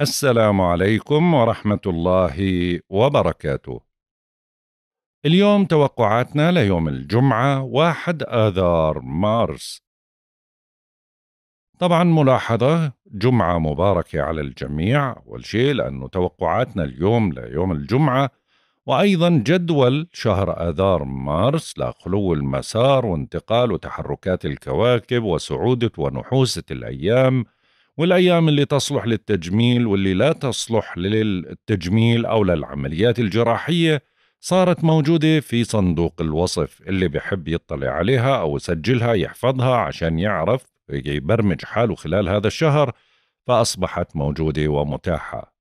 السلام عليكم ورحمة الله وبركاته. اليوم توقعاتنا ليوم الجمعة 1 آذار مارس. طبعا ملاحظة جمعة مباركة على الجميع أول شيء لأنه توقعاتنا اليوم ليوم الجمعة وأيضا جدول شهر آذار مارس لخلو المسار وانتقال وتحركات الكواكب وسعودة ونحوسة الأيام والايام اللي تصلح للتجميل واللي لا تصلح للتجميل او للعمليات الجراحيه صارت موجوده في صندوق الوصف اللي بحب يطلع عليها او يسجلها يحفظها عشان يعرف يبرمج حاله خلال هذا الشهر فاصبحت موجوده ومتاحه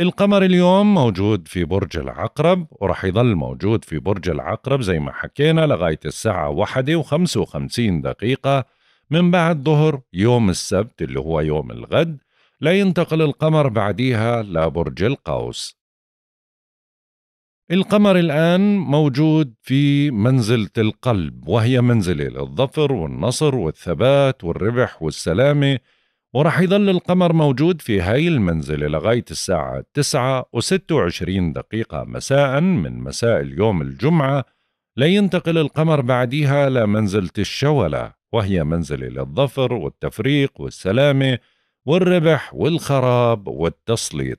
القمر اليوم موجود في برج العقرب وراح يظل موجود في برج العقرب زي ما حكينا لغاية الساعة واحدة وخمسة وخمسين دقيقة من بعد ظهر يوم السبت اللي هو يوم الغد لينتقل القمر بعديها لبرج القوس القمر الآن موجود في منزلة القلب وهي منزلة للظفر والنصر والثبات والربح والسلامة ورح يضل القمر موجود في هاي المنزلة لغاية الساعة 9 و26 دقيقة مساء من مساء اليوم الجمعة لينتقل القمر بعديها لمنزلة الشولة وهي منزلة للظفر والتفريق والسلامة والربح والخراب والتسليط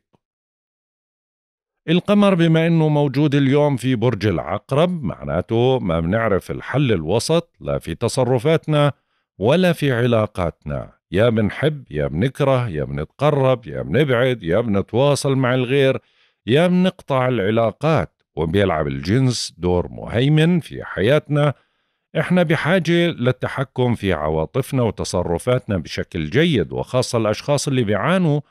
القمر بما انه موجود اليوم في برج العقرب معناته ما بنعرف الحل الوسط لا في تصرفاتنا ولا في علاقاتنا يا بنحب يا بنكره يا بنتقرب يا بنبعد يا بنتواصل مع الغير يا بنقطع العلاقات وبيلعب الجنس دور مهيمن في حياتنا احنا بحاجة للتحكم في عواطفنا وتصرفاتنا بشكل جيد وخاصة الأشخاص اللي بيعانوا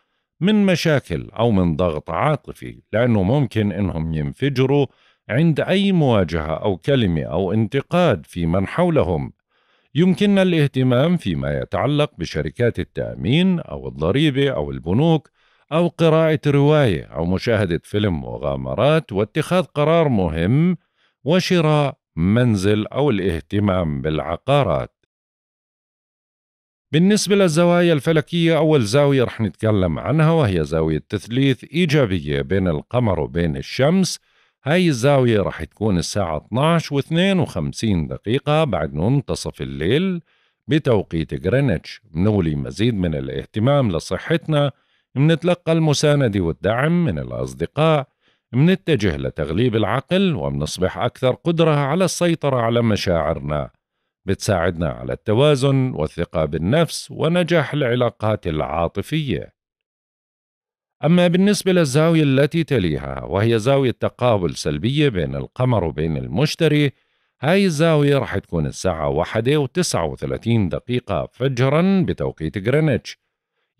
من مشاكل أو من ضغط عاطفي لأنه ممكن إنهم ينفجروا عند أي مواجهة أو كلمة أو انتقاد في من حولهم يمكننا الاهتمام فيما يتعلق بشركات التأمين أو الضريبة أو البنوك أو قراءة رواية أو مشاهدة فيلم مغامرات واتخاذ قرار مهم وشراء منزل أو الاهتمام بالعقارات بالنسبة للزوايا الفلكية أول زاوية رح نتكلم عنها وهي زاوية تثليث إيجابية بين القمر وبين الشمس هاي الزاوية رح تكون الساعة 12 و 52 دقيقة بعد منتصف الليل بتوقيت غرينتش بنولي مزيد من الاهتمام لصحتنا بنتلقى المساندة والدعم من الأصدقاء منتجه لتغليب العقل ومنصبح أكثر قدرة على السيطرة على مشاعرنا بتساعدنا على التوازن والثقة بالنفس ونجاح العلاقات العاطفية أما بالنسبة للزاوية التي تليها وهي زاوية تقابل سلبية بين القمر وبين المشتري هاي الزاوية رح تكون الساعة واحدة وتسعة وثلاثين دقيقة فجرا بتوقيت غرينتش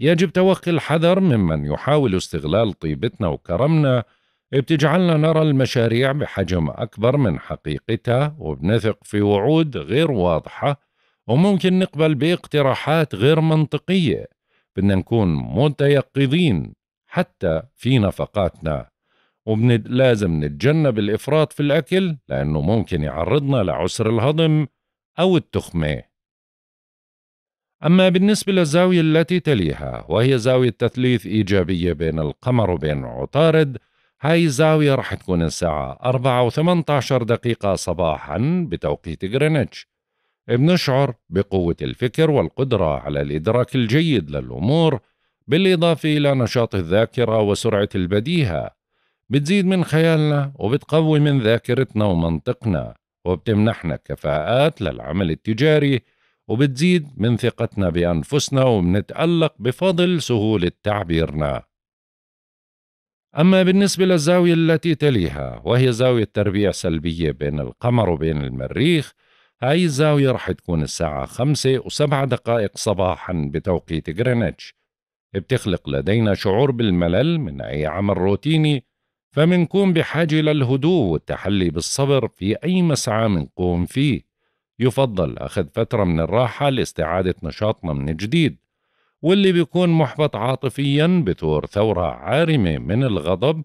يجب توقي الحذر ممن يحاول استغلال طيبتنا وكرمنا بتجعلنا نرى المشاريع بحجم أكبر من حقيقتها وبنثق في وعود غير واضحة وممكن نقبل باقتراحات غير منطقية بدنا نكون متيقظين حتى في نفقاتنا ولازم نتجنب الإفراط في الأكل لأنه ممكن يعرضنا لعسر الهضم أو التخمة أما بالنسبة للزاوية التي تليها وهي زاوية تثليث إيجابية بين القمر وبين عطارد هاي الزاوية رح تكون الساعة 4 و18 دقيقة صباحا بتوقيت غرينتش بنشعر بقوة الفكر والقدرة على الإدراك الجيد للأمور بالإضافة إلى نشاط الذاكرة وسرعة البديهة بتزيد من خيالنا وبتقوي من ذاكرتنا ومنطقنا وبتمنحنا كفاءات للعمل التجاري وبتزيد من ثقتنا بأنفسنا وبنتألق بفضل سهولة تعبيرنا أما بالنسبة للزاوية التي تليها وهي زاوية تربيع سلبية بين القمر وبين المريخ هاي الزاوية رح تكون الساعة خمسة وسبعة دقائق صباحا بتوقيت غرينتش بتخلق لدينا شعور بالملل من أي عمل روتيني فمنكون بحاجة للهدوء والتحلي بالصبر في أي مسعى منقوم فيه يفضل أخذ فترة من الراحة لاستعادة نشاطنا من جديد واللي بيكون محبط عاطفيا بثور ثورة عارمة من الغضب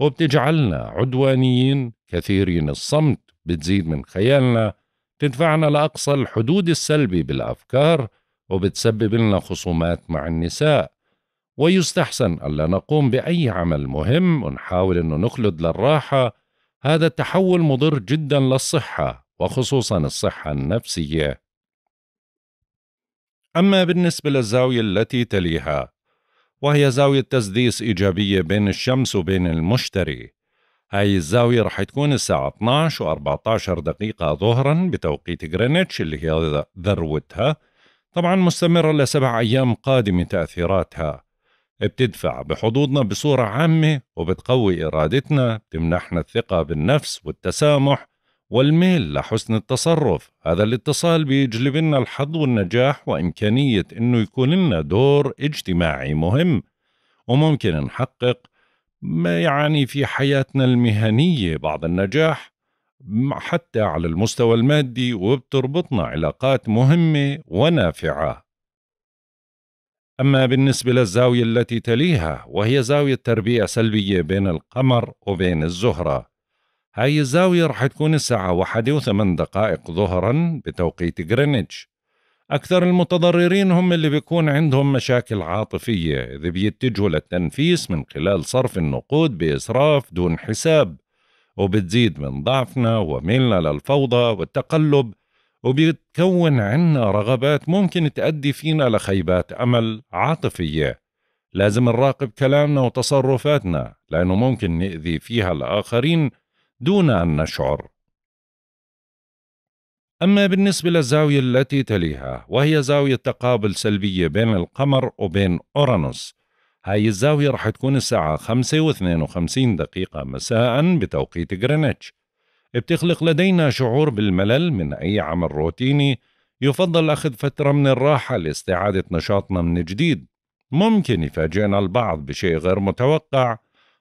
وبتجعلنا عدوانيين كثيرين الصمت بتزيد من خيالنا تدفعنا لأقصى الحدود السلبي بالأفكار وبتسبب لنا خصومات مع النساء ويستحسن ألا نقوم بأي عمل مهم ونحاول أنه نخلد للراحة هذا التحول مضر جدا للصحة وخصوصا الصحة النفسية أما بالنسبة للزاوية التي تليها وهي زاوية تسديس إيجابية بين الشمس وبين المشتري هاي الزاوية رح تكون الساعة 12 و 14 دقيقة ظهرا بتوقيت غرينتش اللي هي ذروتها طبعا مستمرة لسبع أيام قادمة تأثيراتها بتدفع بحدودنا بصورة عامة وبتقوي إرادتنا بتمنحنا الثقة بالنفس والتسامح والميل لحسن التصرف هذا الاتصال بيجلب لنا الحظ والنجاح وإمكانية أنه يكون لنا دور اجتماعي مهم وممكن نحقق ما يعني في حياتنا المهنية بعض النجاح حتى على المستوى المادي وبتربطنا علاقات مهمة ونافعة أما بالنسبة للزاوية التي تليها وهي زاوية تربية سلبية بين القمر وبين الزهرة هاي الزاوية رح تكون الساعة واحدة وثمان دقائق ظهرا بتوقيت غرينتش أكثر المتضررين هم اللي بيكون عندهم مشاكل عاطفية إذ بيتجهوا للتنفيس من خلال صرف النقود بإسراف دون حساب وبتزيد من ضعفنا وميلنا للفوضى والتقلب وبيتكون عنا رغبات ممكن تؤدي فينا لخيبات أمل عاطفية لازم نراقب كلامنا وتصرفاتنا لأنه ممكن نأذي فيها الآخرين دون أن نشعر أما بالنسبة للزاوية التي تليها وهي زاوية تقابل سلبية بين القمر وبين أورانوس هاي الزاوية رح تكون الساعة 5 و 52 دقيقة مساء بتوقيت غرينتش بتخلق لدينا شعور بالملل من أي عمل روتيني يفضل أخذ فترة من الراحة لاستعادة نشاطنا من جديد ممكن يفاجئنا البعض بشيء غير متوقع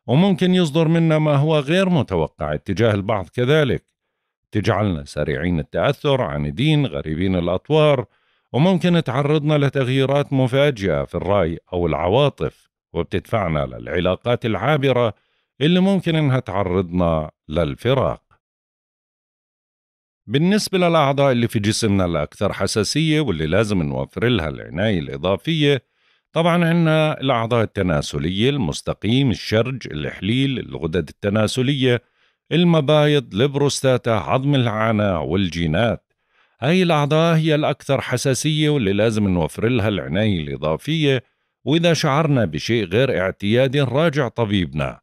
وممكن يصدر منا ما هو غير متوقع اتجاه البعض كذلك تجعلنا سريعين التأثر عنيدين غريبين الأطوار وممكن تعرضنا لتغييرات مفاجئة في الرأي أو العواطف وبتدفعنا للعلاقات العابرة اللي ممكن إنها تعرضنا للفراق بالنسبة للأعضاء اللي في جسمنا الأكثر حساسية واللي لازم نوفر لها العناية الإضافية طبعا عندنا الأعضاء التناسلية المستقيم الشرج الحليل الغدد التناسلية المبايض البروستاتا عظم العانة والجينات هاي الأعضاء هي الأكثر حساسية واللي لازم نوفر لها العناية الإضافية وإذا شعرنا بشيء غير اعتيادي نراجع طبيبنا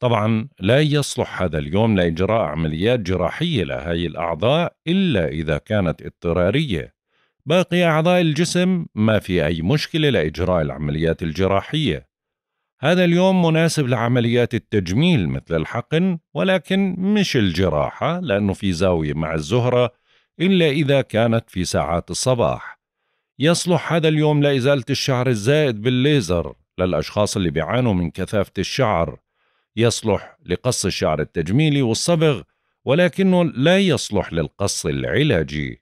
طبعا لا يصلح هذا اليوم لإجراء عمليات جراحية لهي الأعضاء إلا إذا كانت اضطرارية باقي أعضاء الجسم ما في أي مشكلة لإجراء العمليات الجراحية هذا اليوم مناسب لعمليات التجميل مثل الحقن ولكن مش الجراحة لأنه في زاوية مع الزهرة إلا إذا كانت في ساعات الصباح يصلح هذا اليوم لإزالة الشعر الزائد بالليزر للأشخاص اللي بيعانوا من كثافة الشعر يصلح لقص الشعر التجميلي والصبغ ولكنه لا يصلح للقص العلاجي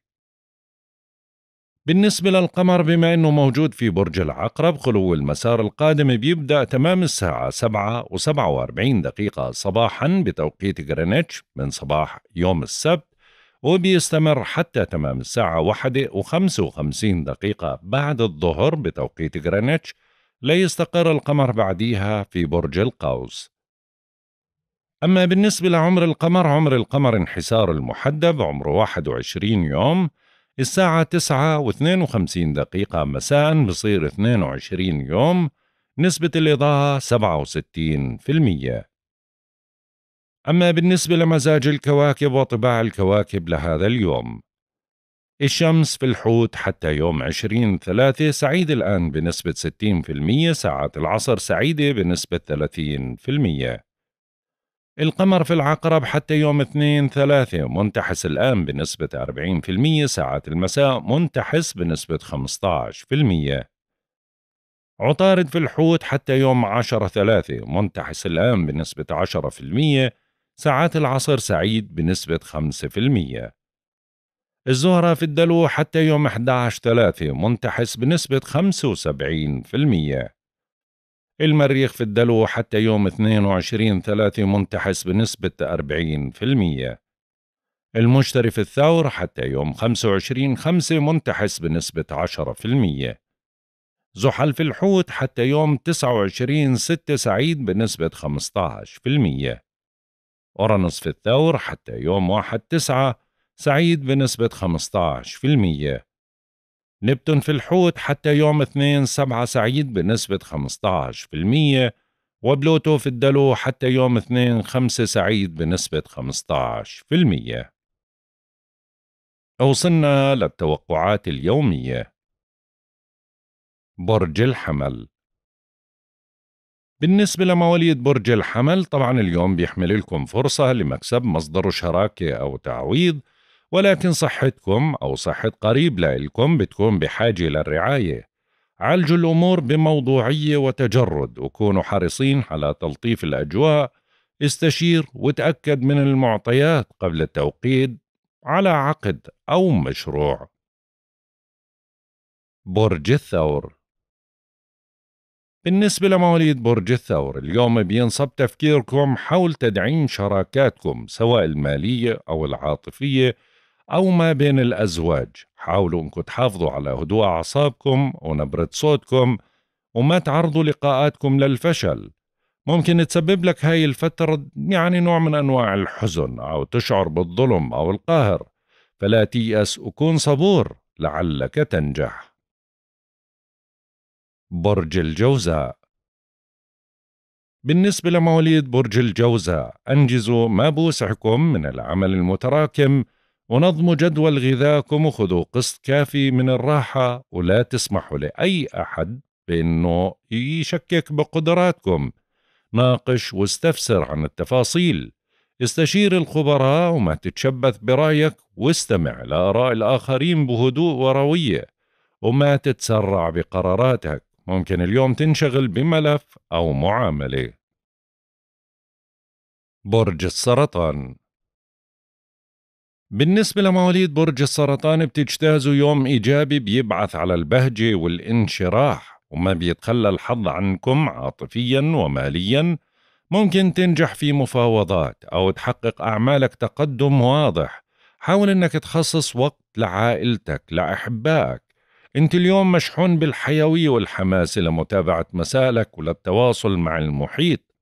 بالنسبة للقمر بما أنه موجود في برج العقرب خلو المسار القادم بيبدأ تمام الساعة 7 و47 دقيقة صباحا بتوقيت غرينتش من صباح يوم السبت وبيستمر حتى تمام الساعة 1 و55 دقيقة بعد الظهر بتوقيت غرينتش ليستقر القمر بعديها في برج القوس أما بالنسبة لعمر القمر عمر القمر انحسار المحدب عمره 21 يوم الساعة 9 و52 دقيقة مساء بصير 22 يوم نسبة الإضاءة 67% أما بالنسبة لمزاج الكواكب وطباع الكواكب لهذا اليوم الشمس في الحوت حتى يوم 20 3 سعيد الآن بنسبة 60% ساعات العصر سعيدة بنسبة 30% القمر في العقرب حتى يوم اثنين ثلاثة منتحس الآن بنسبة 40% ساعات المساء منتحس بنسبة 15% عطارد في الحوت حتى يوم عشرة ثلاثة منتحس الآن بنسبة 10% ساعات العصر سعيد بنسبة 5% الزهرة في الدلو حتى يوم 11 ثلاثة منتحس بنسبة 75% المريخ في الدلو حتى يوم 22 3 منتحس بنسبة 40% المشتري في الثور حتى يوم 25 5 منتحس بنسبة 10% زحل في الحوت حتى يوم 29 6 سعيد بنسبة 15% أورانوس في الثور حتى يوم 1 9 سعيد بنسبة 15% نبتون في الحوت حتى يوم 2 7 سعيد بنسبة 15% وبلوتو في الدلو حتى يوم 2 5 سعيد بنسبة 15% وصلنا للتوقعات اليومية برج الحمل بالنسبة لمواليد برج الحمل طبعا اليوم بيحمل لكم فرصة لمكسب مصدر شراكة أو تعويض ولكن صحتكم أو صحة قريب لإلكم بتكون بحاجة للرعاية عالجوا الأمور بموضوعية وتجرد وكونوا حريصين على تلطيف الأجواء استشير وتأكد من المعطيات قبل التوقيد على عقد أو مشروع برج الثور بالنسبة لمواليد برج الثور اليوم بينصب تفكيركم حول تدعيم شراكاتكم سواء المالية أو العاطفية أو ما بين الأزواج حاولوا أنكم تحافظوا على هدوء أعصابكم ونبرة صوتكم وما تعرضوا لقاءاتكم للفشل ممكن تسبب لك هاي الفترة يعني نوع من أنواع الحزن أو تشعر بالظلم أو القهر فلا تيأس وكون صبور لعلك تنجح برج الجوزاء بالنسبة لمواليد برج الجوزاء أنجزوا ما بوسعكم من العمل المتراكم ونظم جدول غذاكم وخذوا قسط كافي من الراحة ولا تسمحوا لأي أحد بأنه يشكك بقدراتكم ناقش واستفسر عن التفاصيل استشير الخبراء وما تتشبث برأيك واستمع لآراء الآخرين بهدوء وروية وما تتسرع بقراراتك ممكن اليوم تنشغل بملف أو معاملة برج السرطان بالنسبة لمواليد برج السرطان بتجتازوا يوم إيجابي بيبعث على البهجة والانشراح وما بيتخلى الحظ عنكم عاطفيا وماليا ممكن تنجح في مفاوضات أو تحقق أعمالك تقدم واضح حاول أنك تخصص وقت لعائلتك لأحبائك أنت اليوم مشحون بالحيوية والحماس لمتابعة مسالك وللتواصل مع المحيط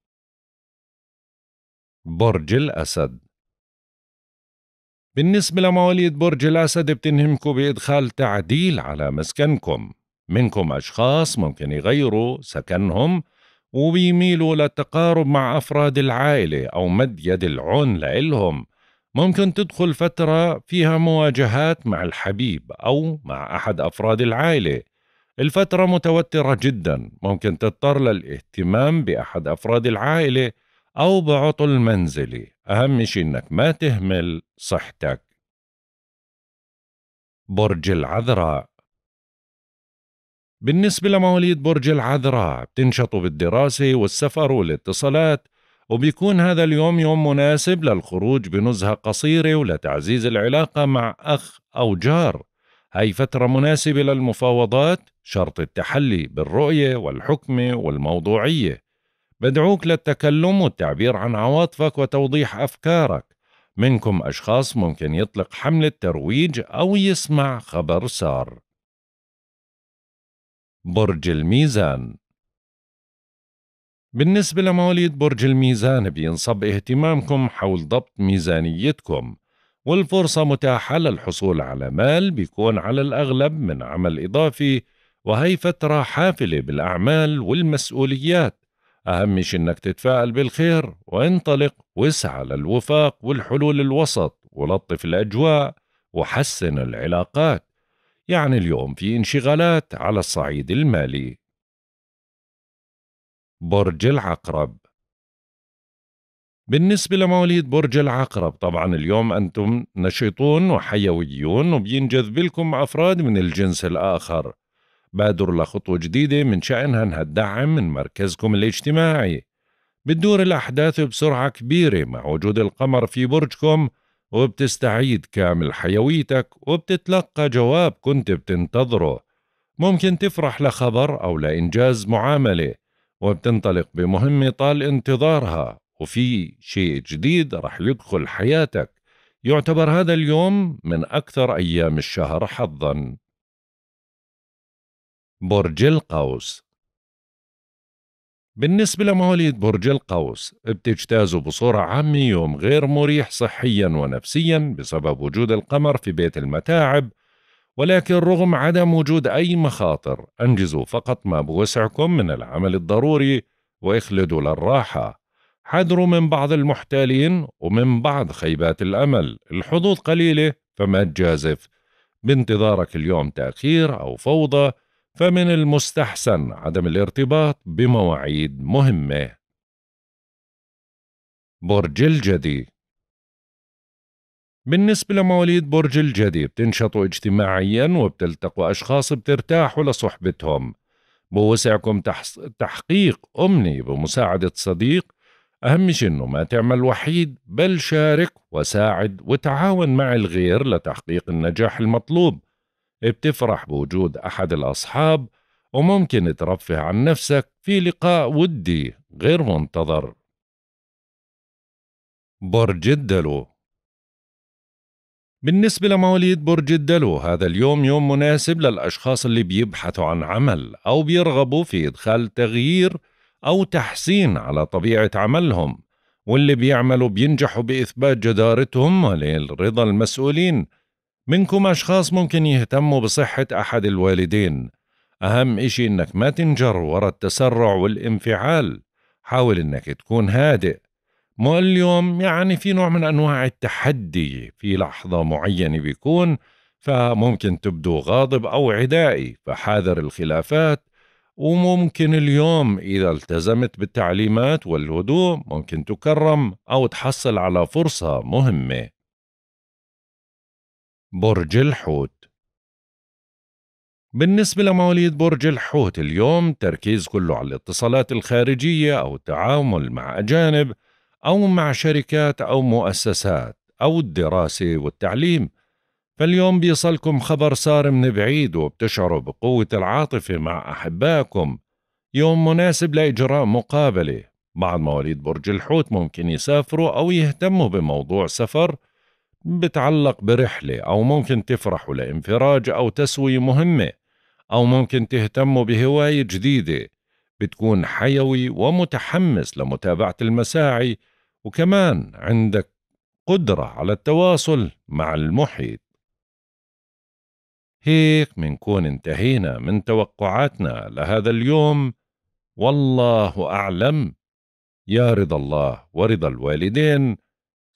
برج الأسد بالنسبة لمواليد برج الأسد بتنهمكم بإدخال تعديل على مسكنكم منكم أشخاص ممكن يغيروا سكنهم وبيميلوا للتقارب مع أفراد العائلة أو مد يد العون لإلهم ممكن تدخل فترة فيها مواجهات مع الحبيب أو مع أحد أفراد العائلة الفترة متوترة جدا ممكن تضطر للاهتمام بأحد أفراد العائلة أو بعطل منزلي أهم شيء إنك ما تهمل صحتك برج العذراء بالنسبة لمواليد برج العذراء بتنشطوا بالدراسة والسفر والاتصالات وبيكون هذا اليوم يوم مناسب للخروج بنزهة قصيرة ولتعزيز العلاقة مع أخ أو جار هاي فترة مناسبة للمفاوضات شرط التحلي بالرؤية والحكمة والموضوعية بدعوك للتكلم والتعبير عن عواطفك وتوضيح أفكارك منكم أشخاص ممكن يطلق حملة ترويج أو يسمع خبر سار برج الميزان بالنسبة لمواليد برج الميزان بينصب اهتمامكم حول ضبط ميزانيتكم والفرصة متاحة للحصول على مال بيكون على الأغلب من عمل إضافي وهي فترة حافلة بالأعمال والمسؤوليات أهم شيء إنك تتفائل بالخير وانطلق واسعى للوفاق والحلول الوسط ولطف الأجواء وحسن العلاقات يعني اليوم في انشغالات على الصعيد المالي برج العقرب بالنسبة لمواليد برج العقرب طبعا اليوم أنتم نشيطون وحيويون وبينجذب لكم أفراد من الجنس الآخر بادروا لخطوة جديدة من شأنها أنها تدعم من مركزكم الاجتماعي بتدور الأحداث بسرعة كبيرة مع وجود القمر في برجكم وبتستعيد كامل حيويتك وبتتلقى جواب كنت بتنتظره ممكن تفرح لخبر أو لإنجاز معاملة وبتنطلق بمهمة طال انتظارها وفي شيء جديد رح يدخل حياتك يعتبر هذا اليوم من أكثر أيام الشهر حظاً برج القوس بالنسبة لمواليد برج القوس بتجتازوا بصورة عامة يوم غير مريح صحيا ونفسيا بسبب وجود القمر في بيت المتاعب ولكن رغم عدم وجود أي مخاطر أنجزوا فقط ما بوسعكم من العمل الضروري واخلدوا للراحة حذروا من بعض المحتالين ومن بعض خيبات الأمل الحظوظ قليلة فما تجازف بانتظارك اليوم تأخير أو فوضى فمن المستحسن عدم الارتباط بمواعيد مهمة. برج الجدي بالنسبة لمواليد برج الجدي بتنشطوا اجتماعيا وبتلتقوا أشخاص بترتاحوا لصحبتهم بوسعكم تحقيق أمني بمساعدة صديق أهم شيء إنه ما تعمل وحيد بل شارك وساعد وتعاون مع الغير لتحقيق النجاح المطلوب بتفرح بوجود أحد الأصحاب وممكن ترفه عن نفسك في لقاء ودي غير منتظر برج الدلو بالنسبة لمواليد برج الدلو هذا اليوم يوم مناسب للأشخاص اللي بيبحثوا عن عمل أو بيرغبوا في إدخال تغيير أو تحسين على طبيعة عملهم واللي بيعملوا بينجحوا بإثبات جدارتهم وللرضا المسؤولين منكم أشخاص ممكن يهتموا بصحة أحد الوالدين أهم إشي إنك ما تنجر ورا التسرع والانفعال حاول إنك تكون هادئ مو اليوم يعني في نوع من أنواع التحدي في لحظة معينة بيكون فممكن تبدو غاضب أو عدائي فحاذر الخلافات وممكن اليوم إذا التزمت بالتعليمات والهدوء ممكن تكرم أو تحصل على فرصة مهمة برج الحوت بالنسبة لمواليد برج الحوت اليوم تركيز كله على الاتصالات الخارجية أو التعامل مع أجانب أو مع شركات أو مؤسسات أو الدراسة والتعليم فاليوم بيصلكم خبر صار من بعيد وبتشعروا بقوة العاطفة مع أحبائكم يوم مناسب لإجراء مقابلة بعض مواليد برج الحوت ممكن يسافروا أو يهتموا بموضوع سفر بتعلق برحلة أو ممكن تفرحوا لانفراج أو تسوية مهمة أو ممكن تهتموا بهواية جديدة بتكون حيوي ومتحمس لمتابعة المساعي وكمان عندك قدرة على التواصل مع المحيط هيك منكون انتهينا من توقعاتنا لهذا اليوم والله أعلم يا رضا الله ورضا الوالدين